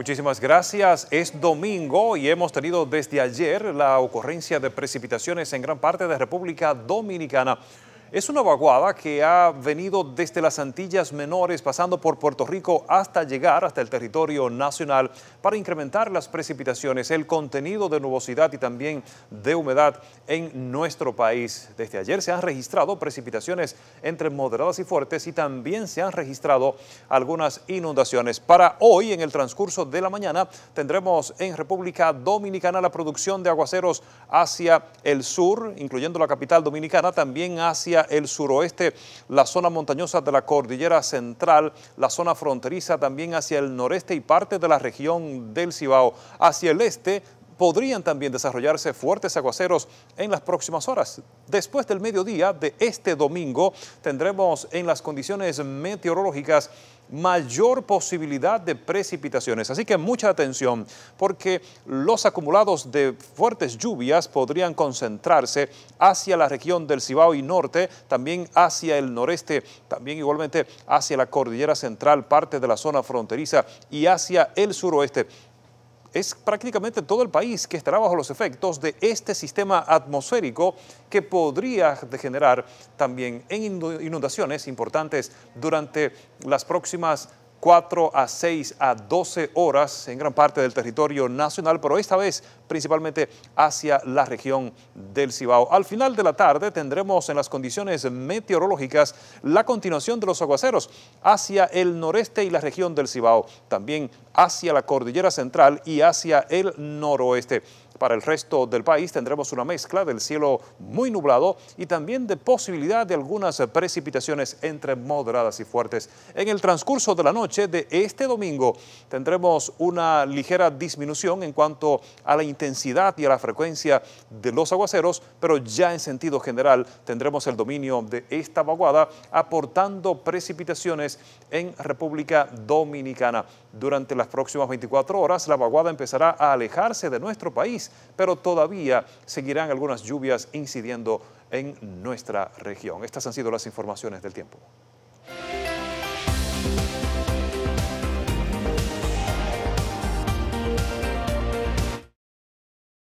Muchísimas gracias. Es domingo y hemos tenido desde ayer la ocurrencia de precipitaciones en gran parte de República Dominicana. Es una vaguada que ha venido desde las Antillas Menores, pasando por Puerto Rico hasta llegar hasta el territorio nacional para incrementar las precipitaciones, el contenido de nubosidad y también de humedad en nuestro país. Desde ayer se han registrado precipitaciones entre moderadas y fuertes y también se han registrado algunas inundaciones. Para hoy, en el transcurso de la mañana, tendremos en República Dominicana la producción de aguaceros hacia el sur, incluyendo la capital dominicana, también hacia el suroeste, la zona montañosa de la cordillera central, la zona fronteriza también hacia el noreste y parte de la región del Cibao, hacia el este podrían también desarrollarse fuertes aguaceros en las próximas horas. Después del mediodía de este domingo tendremos en las condiciones meteorológicas mayor posibilidad de precipitaciones. Así que mucha atención porque los acumulados de fuertes lluvias podrían concentrarse hacia la región del Cibao y norte, también hacia el noreste, también igualmente hacia la cordillera central, parte de la zona fronteriza y hacia el suroeste es prácticamente todo el país que estará bajo los efectos de este sistema atmosférico que podría degenerar también en inundaciones importantes durante las próximas 4 a 6 a 12 horas en gran parte del territorio nacional, pero esta vez principalmente hacia la región del Cibao. Al final de la tarde tendremos en las condiciones meteorológicas la continuación de los aguaceros hacia el noreste y la región del Cibao, también hacia la cordillera central y hacia el noroeste. Para el resto del país tendremos una mezcla del cielo muy nublado y también de posibilidad de algunas precipitaciones entre moderadas y fuertes. En el transcurso de la noche de este domingo tendremos una ligera disminución en cuanto a la intensidad y a la frecuencia de los aguaceros, pero ya en sentido general tendremos el dominio de esta vaguada aportando precipitaciones en República Dominicana. Durante las próximas 24 horas la vaguada empezará a alejarse de nuestro país pero todavía seguirán algunas lluvias incidiendo en nuestra región. Estas han sido las informaciones del tiempo.